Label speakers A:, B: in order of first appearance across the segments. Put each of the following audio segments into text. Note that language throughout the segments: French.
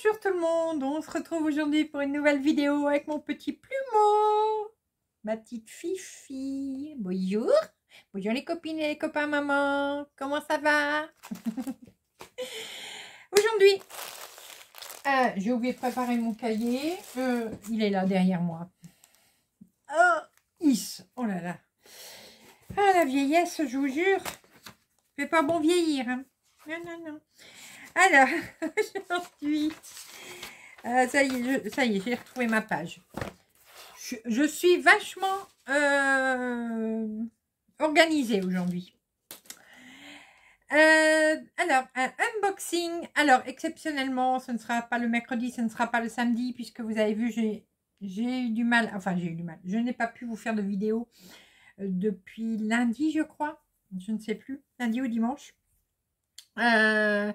A: Bonjour tout le monde, on se retrouve aujourd'hui pour une nouvelle vidéo avec mon petit plumeau, ma petite Fifi. Bonjour, bonjour les copines et les copains maman, comment ça va Aujourd'hui, euh, j'ai oublié de préparer mon cahier, euh, il est là derrière moi. Oh, is, oh là là. Ah la vieillesse, je vous jure, fait pas bon vieillir. Hein. Non, non, non. Alors, aujourd'hui, euh, ça y est, j'ai retrouvé ma page. Je, suis vachement euh, organisée aujourd'hui. Euh, alors, un unboxing. Alors, exceptionnellement, ce ne sera pas le mercredi, ce ne sera pas le samedi, puisque vous avez vu, j'ai eu du mal. Enfin, j'ai eu du mal. Je n'ai pas pu vous faire de vidéo depuis lundi, je crois. Je ne sais plus. Lundi ou dimanche. Euh,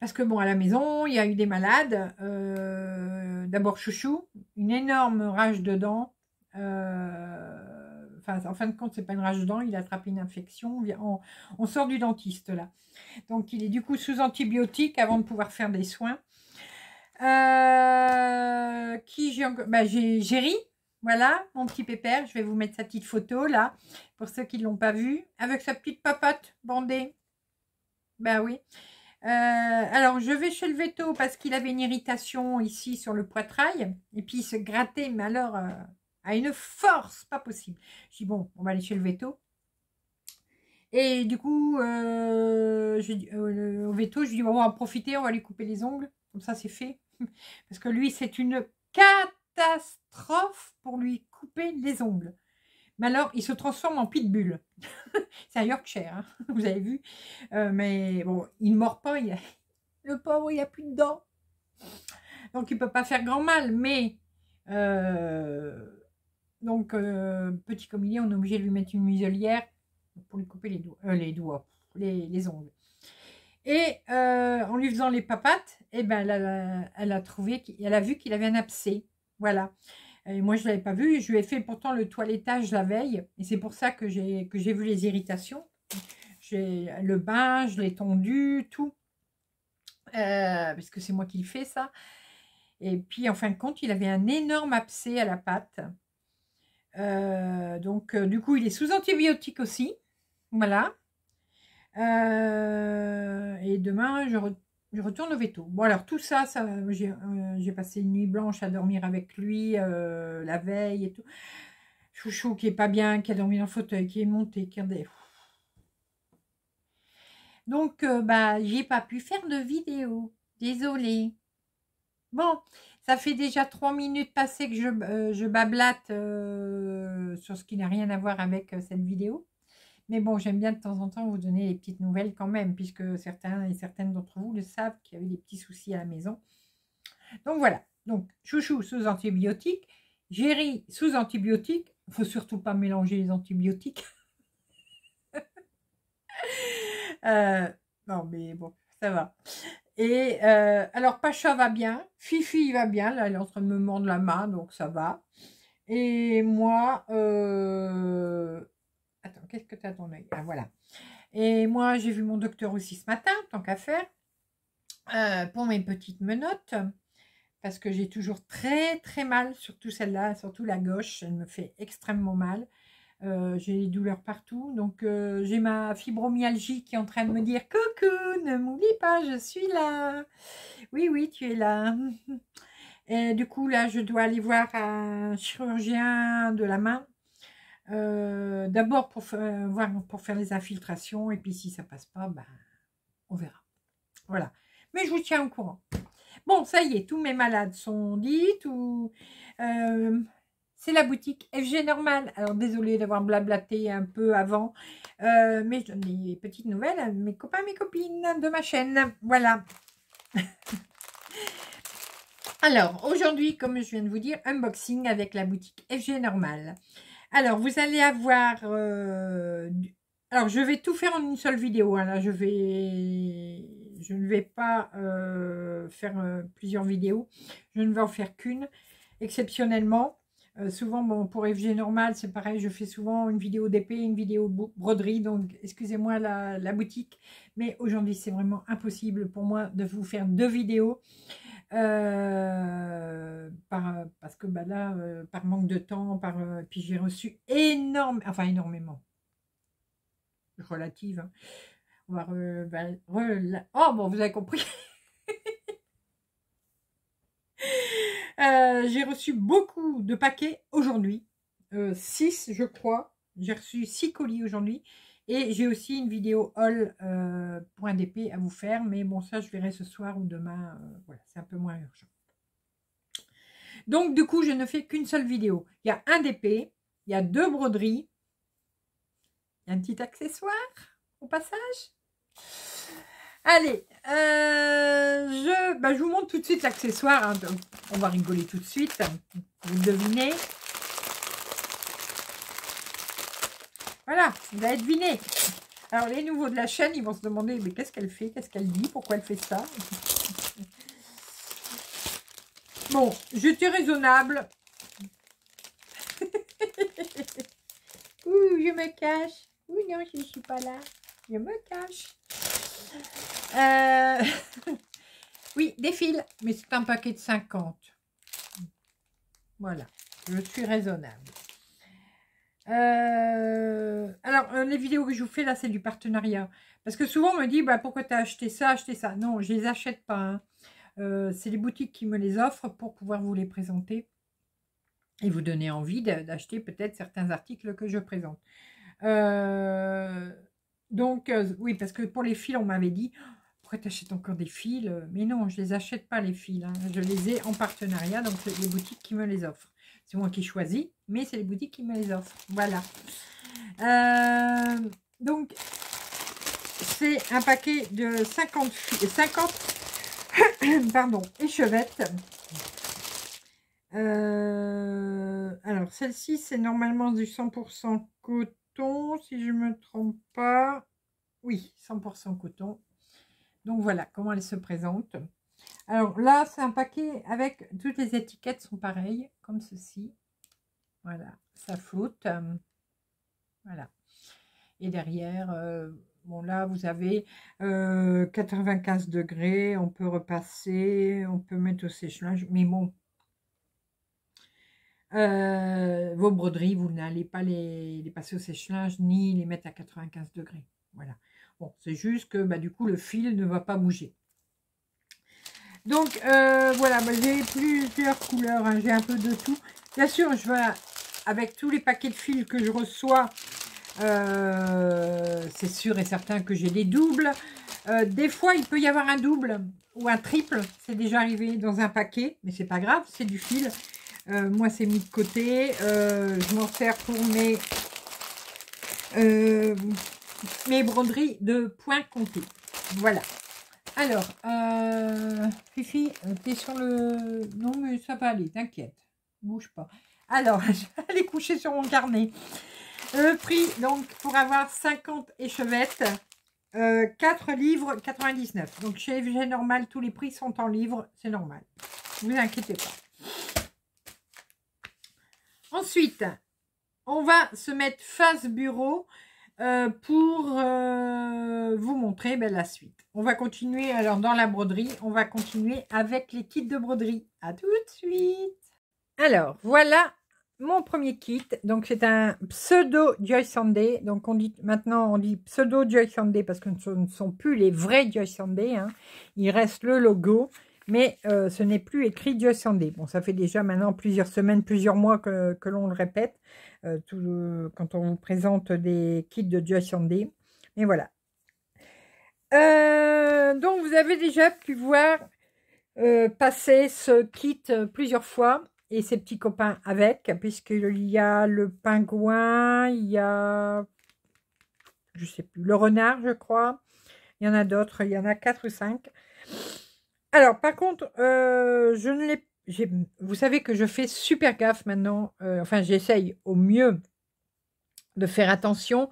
A: parce que bon, à la maison, il y a eu des malades. Euh, d'abord Chouchou, une énorme rage de dents. Euh, enfin, en fin de compte, c'est pas une rage de dents, il a attrapé une infection. On, sort du dentiste là. Donc il est du coup sous antibiotiques avant de pouvoir faire des soins. Euh, qui j'ai bah, Géry. Voilà, mon petit pépère. Je vais vous mettre sa petite photo, là, pour ceux qui ne l'ont pas vu Avec sa petite papote bandée. Ben oui. Euh, alors, je vais chez le veto parce qu'il avait une irritation ici sur le poitrail. Et puis, il se grattait, mais alors, euh, à une force, pas possible. Je dis, bon, on va aller chez le veto. Et du coup, euh, au veto, je dis, bon, on va en profiter, on va lui couper les ongles. Comme ça, c'est fait. Parce que lui, c'est une catastrophe pour lui couper les ongles. Mais alors, il se transforme en pitbull. c'est un hein. Yorkshire, vous avez vu. Euh, mais bon, il ne mord pas. Il Le pauvre, il n'y a plus de dents. Donc, il ne peut pas faire grand mal. Mais, euh, donc, euh, petit comme il est, on est obligé de lui mettre une muselière pour lui couper les, doigts, les doigts, les, ongles. Et en lui faisant les papates, et eh ben, elle, elle a trouvé, elle a vu qu'il avait un abcès. Voilà. Et moi, je ne l'avais pas vu. je lui ai fait pourtant le toilettage la veille. Et c'est pour ça que j'ai vu les irritations. J'ai le bain, je l'ai tendu, tout. Euh, parce que c'est moi qui fais ça. Et puis, en fin de compte, il avait un énorme abcès à la pâte. Euh, donc, euh, du coup, il est sous antibiotiques aussi. Voilà. et demain, je, retourne je retourne au veto. Bon, alors tout ça, ça euh, j'ai passé une nuit blanche à dormir avec lui euh, la veille et tout. Chouchou qui est pas bien, qui a dormi dans le fauteuil, qui est monté, qui a des... Donc, euh, bah, j'ai pas pu faire de vidéo. Désolée. Bon, ça fait déjà trois minutes passées que je bablate sur ce qui n'a rien à voir avec cette vidéo. Mais bon, j'aime bien de temps en temps vous donner les petites nouvelles quand même, puisque certains et certaines d'entre vous le savent qu'il y avait des petits soucis à la maison. Donc voilà, donc chouchou sous antibiotiques, Géry sous antibiotiques, il ne faut surtout pas mélanger les antibiotiques. Euh, non mais bon, ça va. Et euh, alors Pacha va bien, Fifi va bien, là elle est en train de me mordre la main, donc ça va. Et moi, euh, Attends, qu'est-ce que tu as dans l'œil Ah, voilà. Et moi, j'ai vu mon docteur aussi ce matin, tant qu'à faire, euh, pour mes petites menottes, parce que j'ai toujours très, très mal, surtout celle-là, surtout la gauche, elle me fait extrêmement mal. Euh, j'ai des douleurs partout, donc euh, j'ai ma fibromyalgie qui est en train de me dire « Coucou, ne m'oublie pas, je suis là !» Oui, oui, tu es là Et du coup, là, je dois aller voir un chirurgien de la main euh, d'abord pour, euh, voir pour faire les infiltrations, et puis si ça passe pas, ben, on verra. Voilà. Mais je vous tiens au courant. Bon, ça y est, tous mes malades sont dits, euh, c'est la boutique FG Normal. Alors, désolé d'avoir blablaté un peu avant, mais je donne des petites nouvelles à mes copains, mes copines de ma chaîne. Voilà. Alors, aujourd'hui, comme je viens de vous dire, unboxing avec la boutique FG Normal. Alors, vous allez avoir... Euh, alors, je vais tout faire en une seule vidéo. Hein. je vais... Je ne vais pas euh, faire euh, plusieurs vidéos. Je ne vais en faire qu'une, exceptionnellement. souvent, bon, pour FG normal, c'est pareil. Je fais souvent une vidéo d'épée, une vidéo broderie. Donc, excusez-moi la, la, boutique. Mais aujourd'hui, c'est vraiment impossible pour moi de vous faire deux vidéos. Euh, par, parce que bah là, euh, par manque de temps, par, euh, puis j'ai reçu énorme, enfin énormément, relative. Hein. On va bah, oh bon, vous avez compris. j'ai reçu beaucoup de paquets aujourd'hui. 6, je crois. J'ai reçu 6 colis aujourd'hui. Et j'ai aussi une vidéo haul euh, point DP à vous faire, mais bon, ça, je verrai ce soir ou demain. Euh, voilà, c'est un peu moins urgent. Donc, du coup, je ne fais qu'une seule vidéo. Il y a un DP il y a deux broderies, il y a un petit accessoire au passage. Allez, euh, je, bah, je vous montre tout de suite l'accessoire. Hein, on va rigoler tout de suite, vous devinez. Voilà, vous avez deviné. Alors, les nouveaux de la chaîne, ils vont se demander, mais qu'est-ce qu'elle fait Qu'est-ce qu'elle dit Pourquoi elle fait ça Bon, je suis raisonnable. Ouh, je me cache. Oui, non, je ne suis pas là. Je me cache. Euh, oui, défile. Mais c'est un paquet de 50. Voilà, je suis raisonnable. Euh, alors, euh, les vidéos que je vous fais, là, c'est du partenariat. Parce que souvent, on me dit, bah, pourquoi tu as acheté ça, acheté ça Non, je les achète pas. Hein. Euh, c'est les boutiques qui me les offrent pour pouvoir vous les présenter et vous donner envie d'acheter peut-être certains articles que je présente. donc, oui, parce que pour les fils, on m'avait dit, pourquoi tu achètes encore des fils Mais non, je les achète pas, les fils. Hein. Je les ai en partenariat, donc les boutiques qui me les offrent. C'est moi qui choisis, mais c'est les boutiques qui me les offrent. Voilà. Euh, donc, c'est un paquet de 50, 50 pardon, échevettes. Euh, alors, celle-ci, c'est normalement du 100% coton, si je ne me trompe pas. Oui, 100% coton. Donc, voilà comment elle se présente. Alors là, c'est un paquet avec toutes les étiquettes sont pareilles, comme ceci. Voilà, ça floute. Euh, voilà. Et derrière, euh, bon là, vous avez 95 euh, degrés. On peut repasser, on peut mettre au sèche-linge. Mais bon, vos broderies, vous n'allez pas les, passer au sèche-linge, ni les mettre à 95 degrés. Voilà. Bon, c'est juste que bah, du coup, le fil ne va pas bouger. Donc euh, voilà, j'ai plusieurs couleurs, hein, j'ai un peu de tout. Bien sûr, je vais avec tous les paquets de fils que je reçois, euh, c'est sûr et certain que j'ai des doubles. Euh, des fois, il peut y avoir un double ou un triple. C'est déjà arrivé dans un paquet, mais c'est pas grave, c'est du fil. moi, c'est mis de côté. je m'en sers pour mes, mes broderies de points comptés. Voilà. Alors, euh, Fifi, euh, t'es sur le... Non, mais ça va aller, t'inquiète. Bouge pas. Alors, aller coucher sur mon carnet. prix, donc, pour avoir 50 échevettes, euh, 4 livres 99. Donc, chez FG Normal, tous les prix sont en livres. C'est normal. Ne vous inquiétez pas. Ensuite, on va se mettre face bureau. Euh, pour euh, vous montrer ben, la suite. On va continuer, alors dans la broderie, on va continuer avec les kits de broderie. À tout de suite Alors, voilà mon premier kit. Donc, c'est un pseudo Joy Sunday. Donc, on dit maintenant, on dit pseudo Joy Sunday parce que ce ne sont plus les vrais Joy Sunday. Hein. Il reste le logo mais euh, ce n'est plus écrit dé. Bon, ça fait déjà maintenant plusieurs semaines, plusieurs mois que, l'on le répète, euh, quand on vous présente des kits de dé. Mais voilà. Euh, donc, vous avez déjà pu voir passer ce kit plusieurs fois et ses petits copains avec, puisqu'il y a le pingouin, il y a, je sais plus, le renard, je crois. Il y en a d'autres, il y en a quatre ou cinq. Alors, par contre, euh, je ne l'ai vous savez que je fais super gaffe maintenant, euh, enfin j'essaye au mieux de faire attention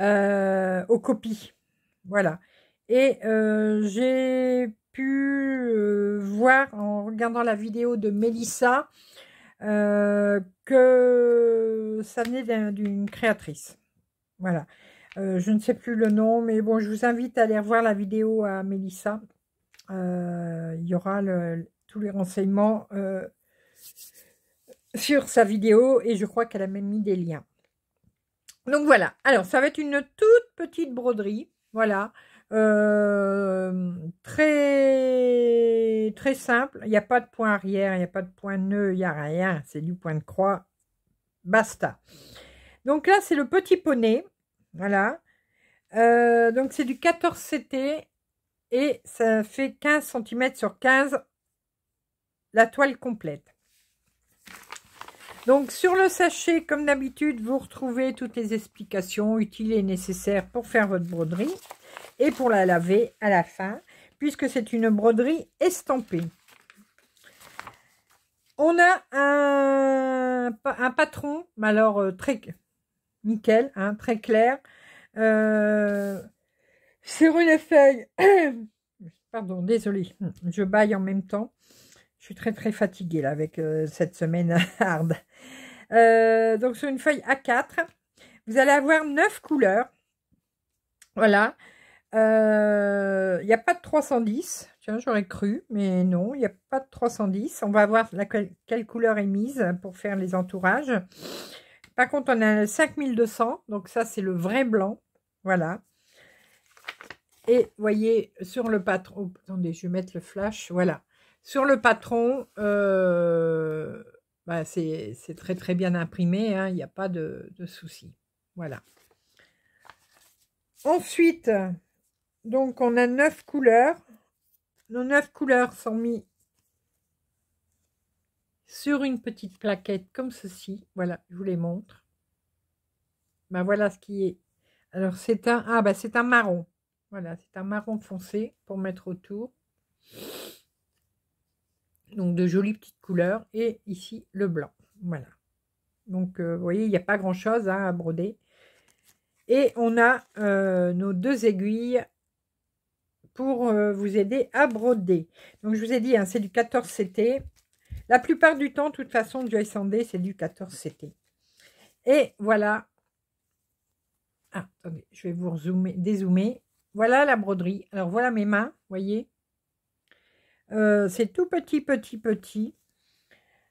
A: euh, aux copies. Voilà. Et j'ai pu voir en regardant la vidéo de Mélissa que ça venait d'une créatrice. Voilà. je ne sais plus le nom, mais bon, je vous invite à aller voir la vidéo à Mélissa. Euh, il y aura tous les renseignements euh, sur sa vidéo et je crois qu'elle a même mis des liens. Donc voilà, alors ça va être une toute petite broderie, voilà, euh, très très simple, il n'y a pas de point arrière, il n'y a pas de point nœud, il n'y a rien, c'est du point de croix, basta. Donc là c'est le petit poney, voilà, donc c'est du 14 CT et ça fait 15 cm sur 15 la toile complète. Donc sur le sachet, comme d'habitude, vous retrouvez toutes les explications utiles et nécessaires pour faire votre broderie et pour la laver à la fin, puisque c'est une broderie estampée. On a un, un patron, alors euh, très nickel, hein, très clair, euh, sur une feuille... Pardon, désolée, je baille en même temps. Je suis très très fatiguée là avec euh, cette semaine hard. Euh, donc sur une feuille A4, vous allez avoir neuf couleurs. Voilà. Euh, il n'y a pas de 310. Tiens, j'aurais cru, mais non, il n'y a pas de 310. On va voir quelle couleur est mise pour faire les entourages. Par contre, on a 5200. Donc ça, c'est le vrai blanc. Voilà. Et voyez, sur le patron, attendez, je vais mettre le flash, voilà. Sur le patron, euh, bah, c'est très très bien imprimé, hein, il n'y a pas de, de souci. Voilà. Ensuite, donc on a neuf couleurs. Nos neuf couleurs sont mises sur une petite plaquette comme ceci. Voilà, je vous les montre. Ben voilà ce qui est. Alors c'est un ah bah, c'est un marron. Voilà, c'est un marron foncé pour mettre autour. Donc de jolies petites couleurs. Et ici, le blanc. Voilà. Donc, euh, vous voyez, il n'y a pas grand-chose hein, à broder. Et on a euh, nos deux aiguilles pour euh, vous aider à broder. Donc, je vous ai dit, hein, c'est du 14 CT. La plupart du temps, de toute façon, du S&D, c'est du 14 CT. Et voilà. Ah, attendez, je vais vous dézoomer. Voilà la broderie. Alors voilà mes mains, voyez. Euh, c'est tout petit, petit, petit.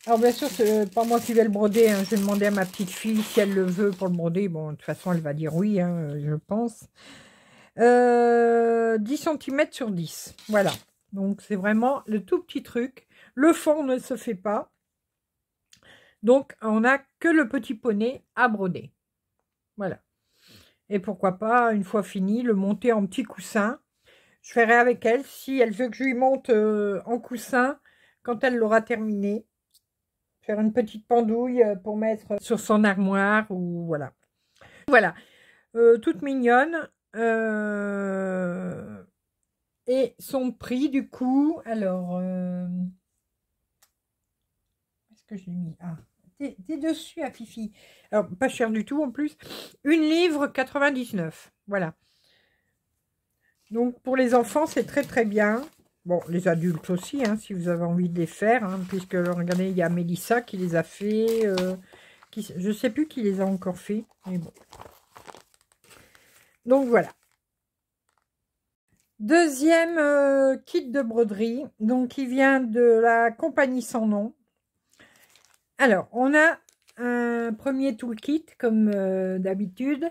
A: Alors bien sûr, c'est pas moi qui vais le broder. j'ai hein. Je vais à ma petite fille si elle le veut pour le broder. Bon, de toute façon, elle va dire oui, hein, je pense. 10 euh, cm sur 10. Voilà. Donc c'est vraiment le tout petit truc. Le fond ne se fait pas. Donc on n'a que le petit poney à broder. Voilà. Et pourquoi pas, une fois fini, le monter en petit coussin. Je ferai avec elle si elle veut que je lui monte euh, en coussin quand elle l'aura terminé. Faire une petite pendouille euh, pour mettre sur son armoire ou voilà. Voilà, euh, toute mignonne. Et son prix, du coup, alors... Est-ce que je mis Ah des, dessus à hein, Fifi. Alors, pas cher du tout en plus. Une livre 99. Voilà. Donc, pour les enfants, c'est très très bien. Bon, les adultes aussi, hein, si vous avez envie de les faire. Hein, puisque, regardez, il y a Mélissa qui les a fait. Euh, qui, je ne sais plus qui les a encore fait. Mais bon. Donc, voilà. Deuxième euh, kit de broderie, donc qui vient de la compagnie sans nom. Alors, on a un premier toolkit, comme euh, d'habitude.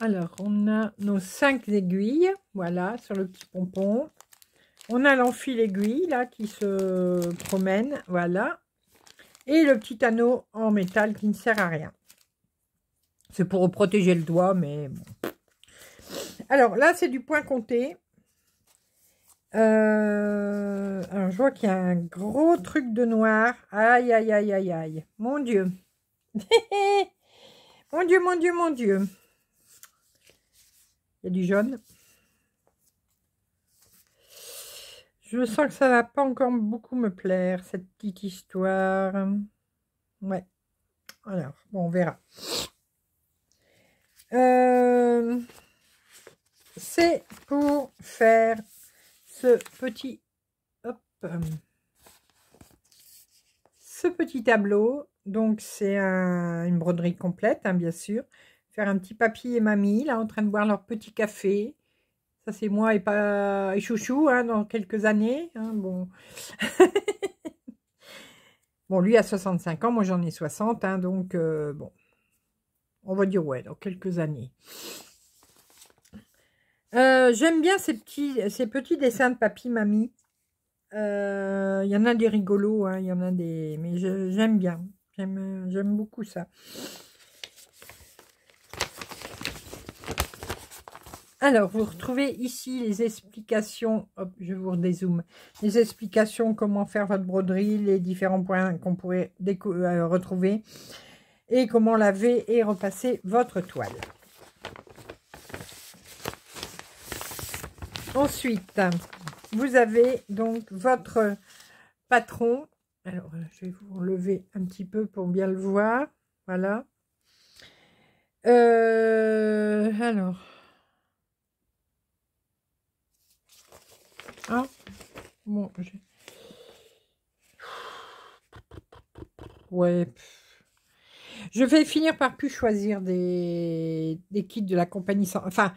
A: Alors, on a nos cinq aiguilles, voilà, sur le petit pompon. On a l'enfil aiguille, là, qui se promène, voilà. Et le petit anneau en métal qui ne sert à rien. C'est pour protéger le doigt, mais... Bon. Alors, là, c'est du point compté. Euh, alors, je vois qu'il y a un gros truc de noir. Aïe, aïe, aïe, aïe, aïe. Mon Dieu. mon Dieu, mon Dieu, mon Dieu. Il y a du jaune. Je sens que ça va pas encore beaucoup me plaire, cette petite histoire. Ouais. Alors, on verra. Euh, c'est pour faire petit, euh, ce petit tableau. Donc, c'est une broderie complète, hein, bien sûr. Faire un petit papy et mamie, là, en train de boire leur petit café. Ça, c'est moi et, pas, et Chouchou, hein, dans quelques années. Hein, bon. bon, lui a 65 ans, moi j'en ai 60, donc, euh, bon. On va dire, ouais, dans quelques années. Euh, j'aime bien ces petits, dessins de papy, mamie. Il euh, y en a des rigolos, il hein, y en a des... Mais j'aime bien, j'aime beaucoup ça. Alors, vous retrouvez ici les explications, hop, je vous redézoome, les explications comment faire votre broderie, les différents points qu'on pourrait euh, retrouver et comment laver et repasser votre toile. Ensuite, vous avez donc votre patron. Alors, je vais vous enlever un petit peu pour bien le voir. Voilà. Euh, alors. Ah, bon, Ouais. Je vais finir par plus choisir des, des kits de la compagnie. Enfin,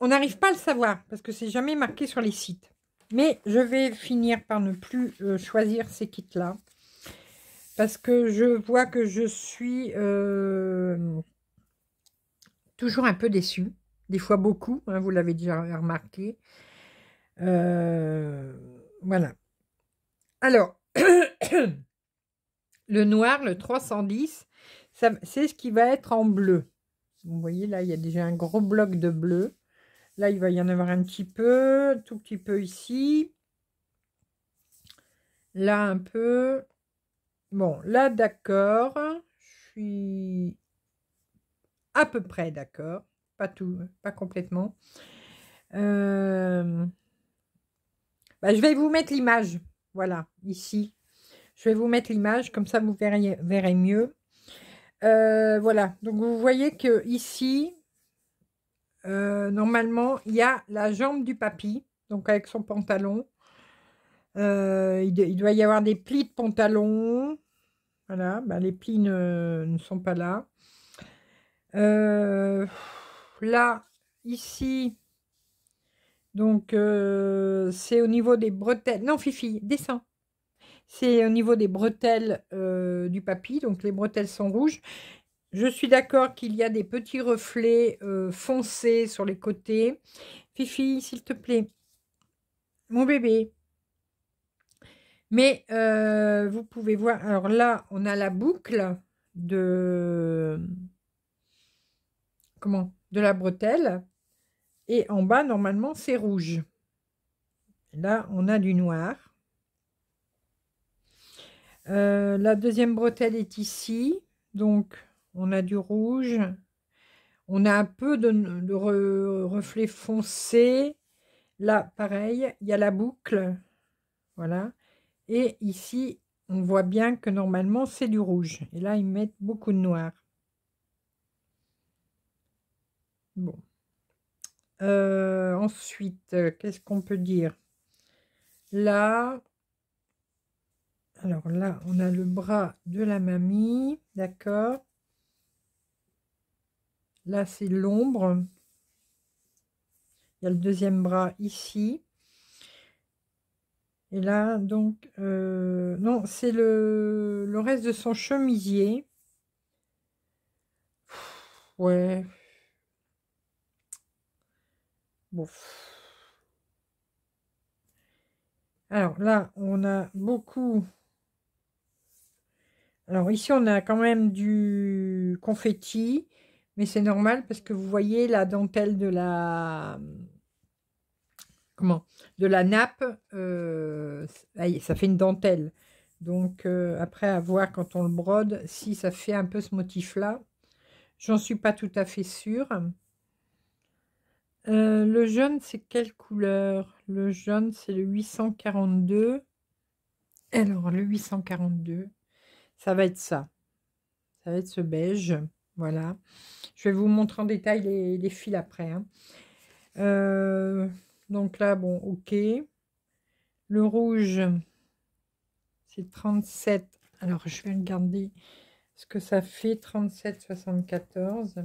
A: on n'arrive pas à le savoir parce que c'est jamais marqué sur les sites. Mais je vais finir par ne plus euh, choisir ces kits-là. Parce que je vois que je suis euh, toujours un peu déçue. Des fois beaucoup, hein, vous l'avez déjà remarqué. Euh, voilà. Alors, le noir, le 310, c'est ce qui va être en bleu. Vous voyez là, il y a déjà un gros bloc de bleu. Là, il va y en avoir un petit peu, tout petit peu ici. Là, un peu. Bon, là, d'accord. Je suis à peu près d'accord. Pas tout, pas complètement. Euh, bah, je vais vous mettre l'image. Voilà, ici. Je vais vous mettre l'image, comme ça vous verrez, mieux. Euh, voilà, donc vous voyez que ici, euh, normalement, il y a la jambe du papy, donc avec son pantalon. Euh, il, doit y avoir des plis de pantalon. Voilà, bah, les plis ne, sont pas là. Euh, là, ici, donc c'est au niveau des bretelles. Non, Fifi, descends. C'est au niveau des bretelles du papy, donc les bretelles sont rouges. Je suis d'accord qu'il y a des petits reflets euh, foncés sur les côtés. Fifi, s'il te plaît. Mon bébé. Mais euh, vous pouvez voir... Alors là, on a la boucle de... Comment De la bretelle. Et en bas, normalement, c'est rouge. Là, on a du noir. Euh, la deuxième bretelle est ici. Donc, on a du rouge, on a un peu de, reflet foncé. Là, pareil, il y a la boucle. Voilà. Et ici, on voit bien que normalement, c'est du rouge. Et là, ils mettent beaucoup de noir. Bon. Euh, ensuite, qu'est-ce qu'on peut dire Là, alors là, on a le bras de la mamie, d'accord Là, c'est l'ombre. Il y a le deuxième bras ici. Et là, donc, euh, non, c'est le, le, reste de son chemisier. ouais. Bon. Alors là, on a beaucoup... Alors ici, on a quand même du confetti. Mais c'est normal parce que vous voyez la dentelle de la... Comment De la nappe, euh, ça fait une dentelle. Donc euh, après, à voir quand on le brode, si ça fait un peu ce motif-là. J'en suis pas tout à fait sûre. Euh, le jaune, c'est quelle couleur Le jaune, c'est le 842. Alors, le 842, ça va être ça. Ça va être ce beige. Voilà. Je vais vous montrer en détail les, fils après. Hein. Euh, donc là, bon, ok. Le rouge, c'est 37. Alors, je vais regarder ce que ça fait. 37, 74.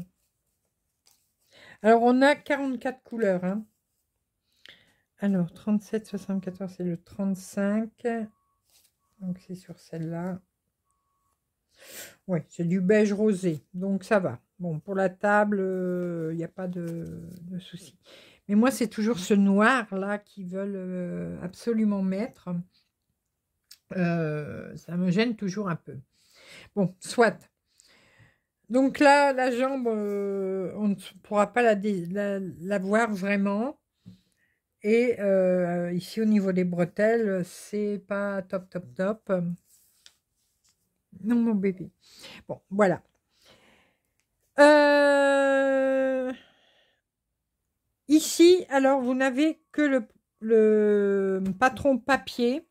A: Alors, on a 44 couleurs. Hein. Alors, 37, 74, c'est le 35. Donc, c'est sur celle-là. Oui, c'est du beige rosé, donc ça va. Bon, pour la table, il euh, n'y a pas de, souci. Mais moi, c'est toujours ce noir-là qu'ils veulent euh, absolument mettre. Euh, ça me gêne toujours un peu. Bon, soit. Donc là, la jambe, on ne pourra pas la, la voir vraiment. Et ici, au niveau des bretelles, c'est pas top, top, top. Non, mon bébé. Bon, voilà. Euh, ici, alors, vous n'avez que le, patron papier,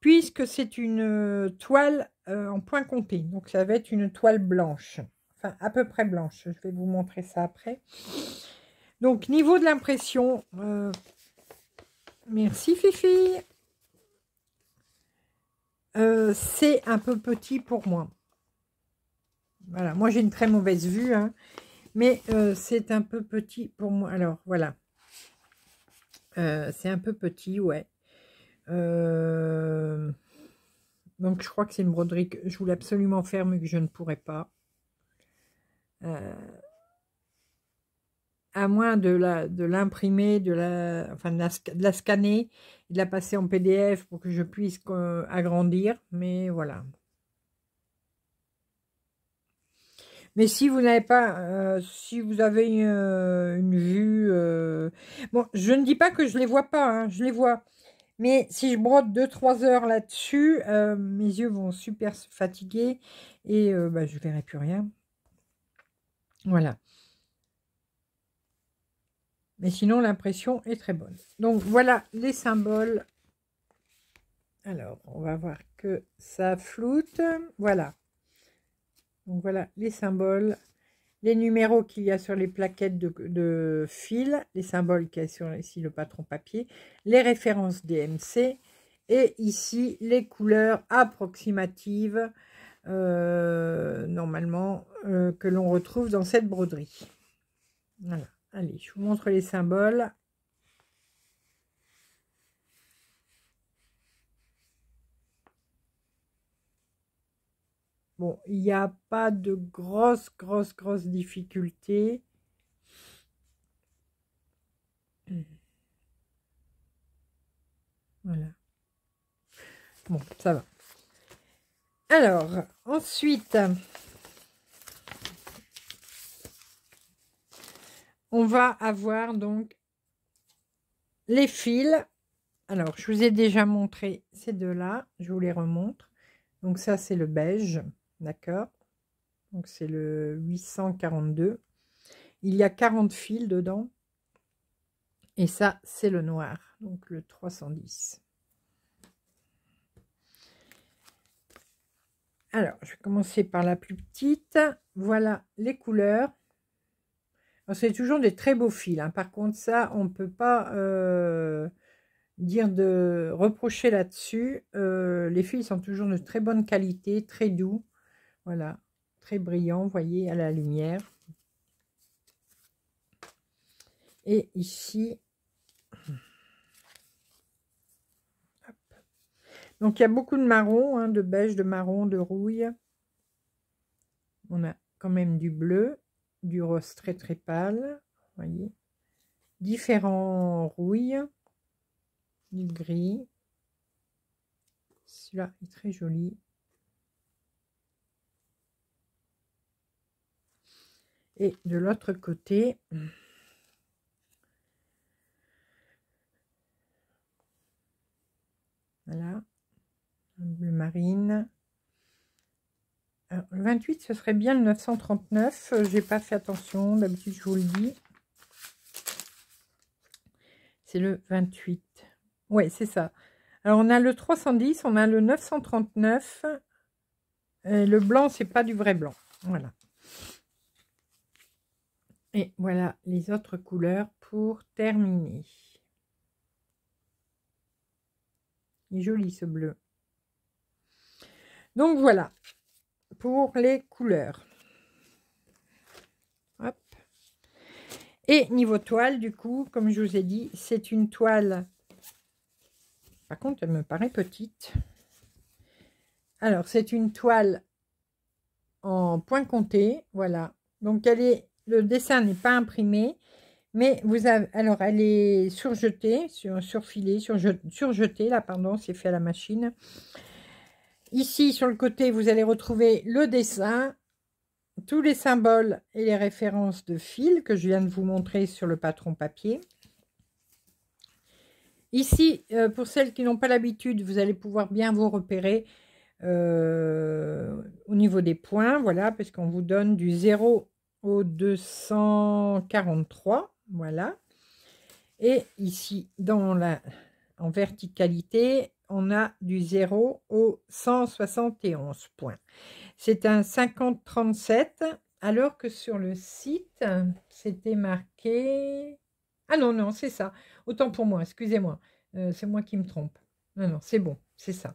A: puisque c'est une euh, toile euh, en point compté. Donc, ça va être une toile blanche. Enfin, à peu près blanche. Je vais vous montrer ça après. Donc, niveau de l'impression... Merci, Fifi euh, c'est un peu petit pour moi. Voilà, moi j'ai une très mauvaise vue, hein. mais euh, c'est un peu petit pour moi. Alors, voilà. Euh, c'est un peu petit, ouais. Donc, je crois que c'est une broderie que je voulais absolument faire, mais que je ne pourrais pas à moins de l'imprimer, de, de, la, enfin de la, de la scanner, de la passer en PDF pour que je puisse euh, agrandir, mais voilà. Mais si vous n'avez pas, euh, si vous avez euh, une, vue, bon, je ne dis pas que je les vois pas, hein, je les vois. Mais si je brode 2-3 heures là-dessus, mes yeux vont super fatiguer et bah, je ne verrai plus rien. Voilà. Mais sinon, l'impression est très bonne. Donc, voilà les symboles. Alors, on va voir que ça floute. Voilà. Donc, voilà les symboles. Les numéros qu'il y a sur les plaquettes de, fil. Les symboles qu'il y sur ici le patron papier. Les références DMC. Et ici, les couleurs approximatives, euh, normalement, euh, que l'on retrouve dans cette broderie. Voilà. Allez, je vous montre les symboles. Bon, il n'y a pas de grosses, grosse, grosses difficultés. Hmm. Voilà. Bon, ça va. Alors, ensuite, on va avoir donc les fils. Alors, je vous ai déjà montré ces deux-là. Je vous les remontre. Donc, ça, c'est le beige. D'accord Donc, c'est le 842. Il y a 40 fils dedans. Et ça, c'est le noir. Donc, le 310. Alors, je vais commencer par la plus petite. Voilà les couleurs. C'est toujours des très beaux fils. Hein. Par contre, ça, on ne peut pas euh, dire de reprocher là-dessus. Euh, les fils sont toujours de très bonne qualité, très doux. Voilà, très brillant, vous voyez, à la lumière. Et ici, Donc, il y a beaucoup de marron, hein, de beige, de marron, de rouille. On a quand même du bleu du rose très très pâle, voyez, différents rouilles, du gris. Celui-là est très joli. Et de l'autre côté, voilà, bleu marine, le 28, ce serait bien le 939. Je euh, J'ai pas fait attention, d'habitude je vous le dis. C'est le 28. Ouais, c'est ça. Alors, on a le 310, on a le 939. Et le blanc, c'est pas du vrai blanc. Voilà. Et voilà les autres couleurs pour terminer. Il est joli ce bleu. Donc voilà, pour les couleurs. Et niveau toile, du coup, comme je vous ai dit, c'est une toile... Par contre, elle me paraît petite. Alors, c'est une toile en point compté, voilà. Donc, elle est, le dessin n'est pas imprimé, mais vous avez, alors elle est surjetée, sur, surfilée, surjetée, là, pardon, c'est fait à la machine. Ici, sur le côté, vous allez retrouver le dessin, tous les symboles et les références de fil que je viens de vous montrer sur le patron papier. Ici, euh, pour celles qui n'ont pas l'habitude, vous allez pouvoir bien vous repérer euh, au niveau des points, voilà, parce qu'on vous donne du 0 au 243, voilà. Et ici, dans la, en verticalité, on a du 0 au 171 points. C'est un 50-37, alors que sur le site, c'était marqué... Ah non, non, c'est ça. Autant pour moi, excusez-moi. Euh, c'est moi qui me trompe. Non, non, c'est bon, c'est ça.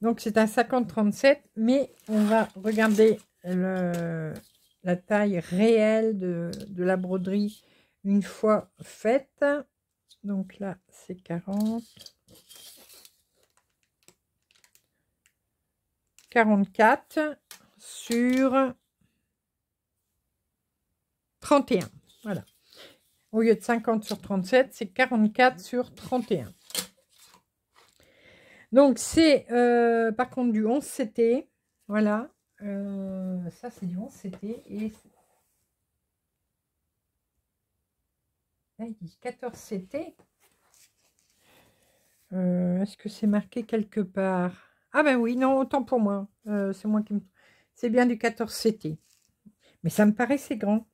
A: Donc, c'est un 50-37, mais on va regarder la taille réelle de, de la broderie une fois faite. Donc là, c'est 40. 44 sur 31. Voilà. Au lieu de 50 sur 37, c'est 44 sur 31. Donc, c'est euh, par contre du 11 CT. Voilà. Euh, ça, c'est du 11 CT. Et Là, il 14 CT. Euh, est-ce que c'est marqué quelque part ah ben oui, non, autant pour moi. Euh, c'est moi qui C'est bien du 14 CT. Mais ça me paraissait grand.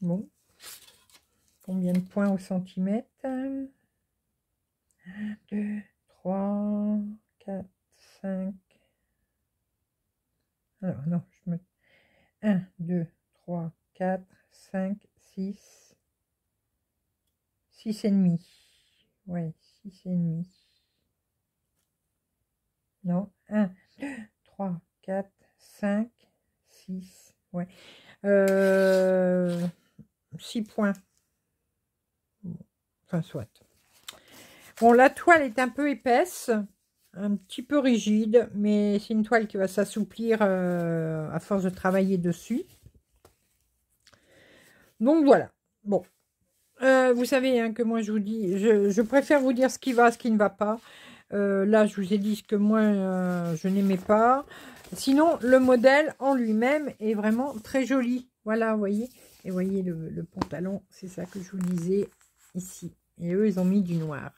A: Bon. Combien de points au centimètre 1, 2, 3, 4, 5. Alors, non, je me... 1, 2, 3, 4, 5, 6. 6 et demi. Ouais, 6 et non 1, 3, 4, 5, 6. Ouais. 6 euh, points. Enfin, soit. Bon, la toile est un peu épaisse, un petit peu rigide, mais c'est une toile qui va s'assouplir euh, à force de travailler dessus. Donc voilà. Bon. Euh, vous savez hein, que moi je vous dis, je préfère vous dire ce qui va, ce qui ne va pas. Euh, là, je vous ai dit ce que moi, euh, je n'aimais pas. Sinon, le modèle en lui-même est vraiment très joli. Voilà, vous voyez. Et vous voyez le, pantalon, c'est ça que je vous disais ici. Et eux, ils ont mis du noir.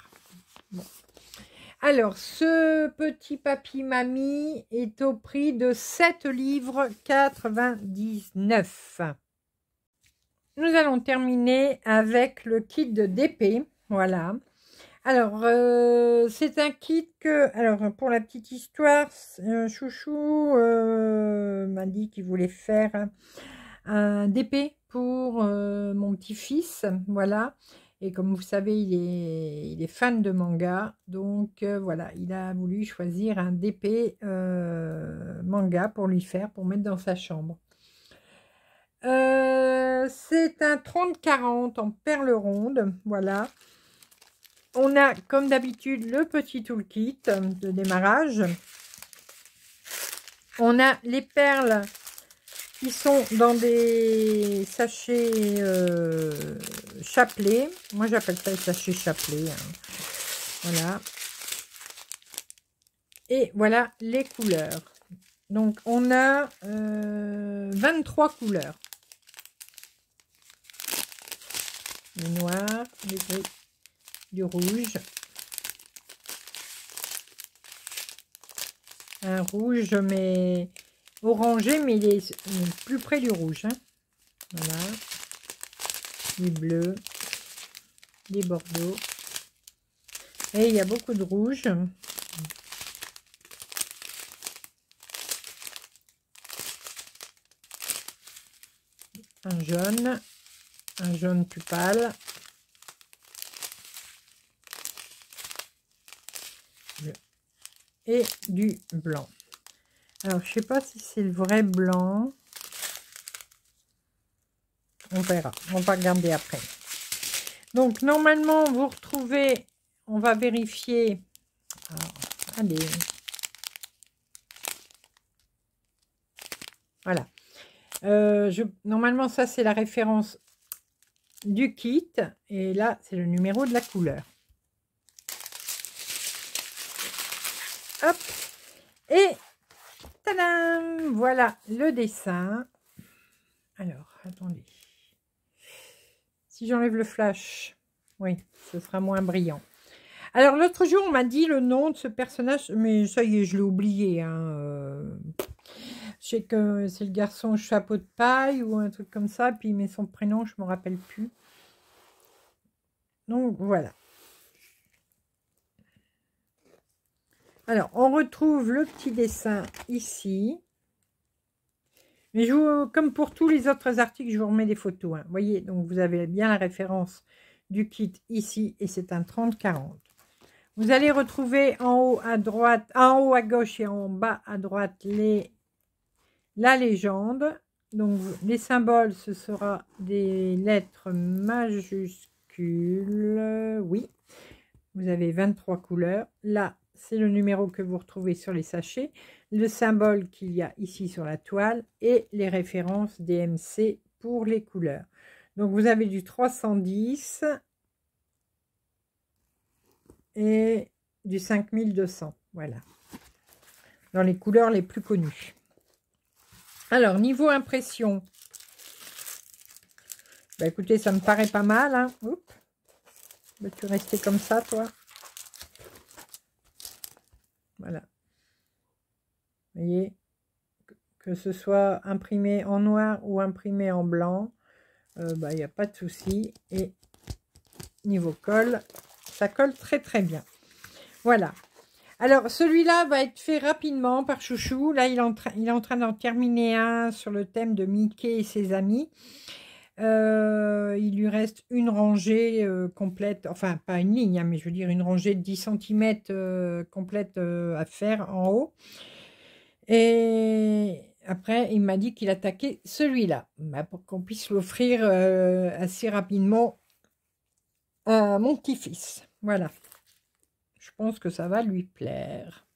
A: Alors, ce petit papy mamie est au prix de 7 livres 99. Nous allons terminer avec le kit de d'épée. Voilà. Alors, euh, c'est un kit que... Alors, pour la petite histoire, euh, Chouchou euh, m'a dit qu'il voulait faire un DP pour mon petit-fils. Voilà. Et comme vous savez, il est, il est fan de manga. Donc, voilà, il a voulu choisir un DP manga pour lui faire, pour mettre dans sa chambre. c'est un 30-40 en perles rondes, voilà. On a, comme d'habitude, le petit toolkit de démarrage. On a les perles qui sont dans des sachets euh, chapelets. Moi, j'appelle ça les sachets chapelets. Hein. Voilà. Et voilà les couleurs. Donc, on a 23 euh, couleurs. Le noir, le gris, du rouge. Un rouge, mais orangé, mais il plus près du rouge. Hein. Voilà. Du bleu. Des bordeaux. Et il y a beaucoup de rouge. Un jaune. Un jaune plus pâle. et du blanc. Alors, je sais pas si c'est le vrai blanc. On verra. On va regarder après. Donc, normalement, vous retrouvez... On va vérifier... Ah, allez. Voilà. Euh, je, normalement, ça, c'est la référence du kit. Et là, c'est le numéro de la couleur. Et Voilà le dessin. Alors, attendez. Si j'enlève le flash, oui, ce sera moins brillant. Alors, l'autre jour, on m'a dit le nom de ce personnage, mais ça y est, je l'ai oublié. Hein, euh. Je sais que c'est le garçon chapeau de paille ou un truc comme ça, puis il met son prénom, je ne me rappelle plus. Donc, voilà. Alors, on retrouve le petit dessin ici. Mais comme pour tous les autres articles, je vous remets des photos. Hein. Vous voyez, donc vous avez bien la référence du kit ici et c'est un 30-40. Vous allez retrouver en haut à droite, en haut à gauche et en bas à droite les, la légende. Donc les symboles, ce sera des lettres majuscules. Oui, vous avez 23 couleurs. Là, c'est le numéro que vous retrouvez sur les sachets, le symbole qu'il y a ici sur la toile et les références DMC pour les couleurs. Donc vous avez du 310 et du 5200, voilà, dans les couleurs les plus connues. Alors, niveau impression, bah écoutez, ça me paraît pas mal. Hein. veux-tu rester comme ça, toi voilà. Vous voyez Que ce soit imprimé en noir ou imprimé en blanc, euh, bah, il n'y a pas de souci. Et niveau colle, ça colle très très bien. Voilà. Alors, celui-là va être fait rapidement par Chouchou. Là, il il est en train d'en terminer un sur le thème de Mickey et ses amis. Euh, il lui reste une rangée euh, complète, enfin pas une ligne, hein, mais je veux dire une rangée de 10 cm euh, complète à faire en haut. Et après, il m'a dit qu'il attaquait celui-là, bah, pour qu'on puisse l'offrir assez rapidement à mon petit-fils. Voilà. Je pense que ça va lui plaire.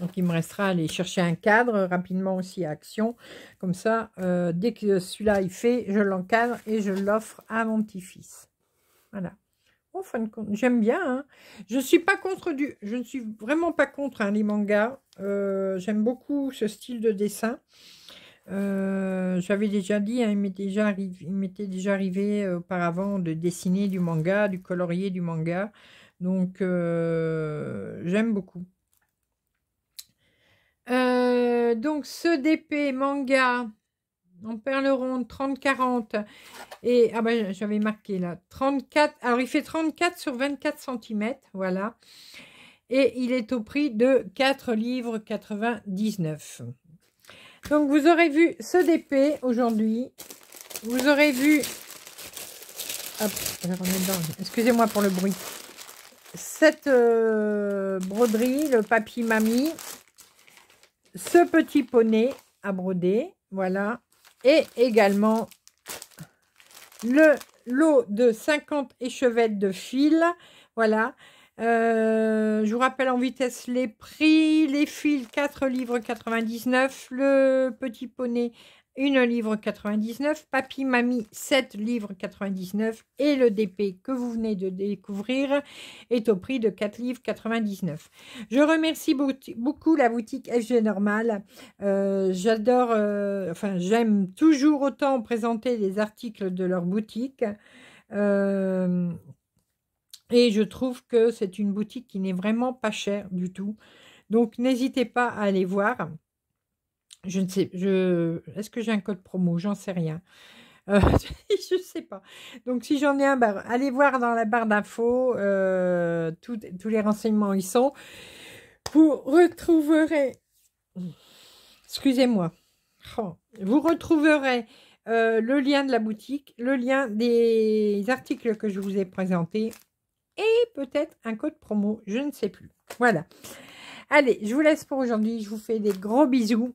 A: Donc, il me restera aller chercher un cadre rapidement aussi à Action. Comme ça, euh, dès que celui-là est fait, je l'encadre et je l'offre à mon petit-fils. Voilà. En fin de compte, j'aime bien. Hein. Je suis pas contre du... Je ne suis vraiment pas contre un hein, les mangas. Euh, j'aime beaucoup ce style de dessin. Euh, j'avais déjà dit, hein, il m'était déjà, déjà arrivé auparavant de dessiner du manga, du colorier du manga. Donc, j'aime beaucoup. Euh, donc ce DP manga en perle ronde 30-40 et ah ben j'avais marqué là 34 alors il fait 34 sur 24 cm voilà et il est au prix de 4 livres 99 donc vous aurez vu ce DP aujourd'hui vous aurez vu excusez-moi pour le bruit cette euh, broderie le papy mamie ce petit poney à broder, voilà, et également le lot de 50 échevettes de fil, voilà. Euh, je vous rappelle en vitesse les prix, les fils 4 livres 99, le petit poney 1 livre 99, Papy Mamie 7 livres 99 et le DP que vous venez de découvrir est au prix de 4 livres 99. Je remercie beaucoup la boutique FG Normal. Euh, j'adore, euh, enfin j'aime toujours autant présenter les articles de leur boutique. Euh, et je trouve que c'est une boutique qui n'est vraiment pas chère du tout. Donc n'hésitez pas à aller voir. Je ne sais, je, est-ce que j'ai un code promo J'en sais rien. Euh, je ne sais pas. Donc, si j'en ai un, bah, allez voir dans la barre d'infos. Euh, tous les renseignements y sont. Vous retrouverez... Excusez-moi. Oh, vous retrouverez euh, le lien de la boutique, le lien des articles que je vous ai présentés et peut-être un code promo, je ne sais plus. Voilà. Allez, je vous laisse pour aujourd'hui. Je vous fais des gros bisous.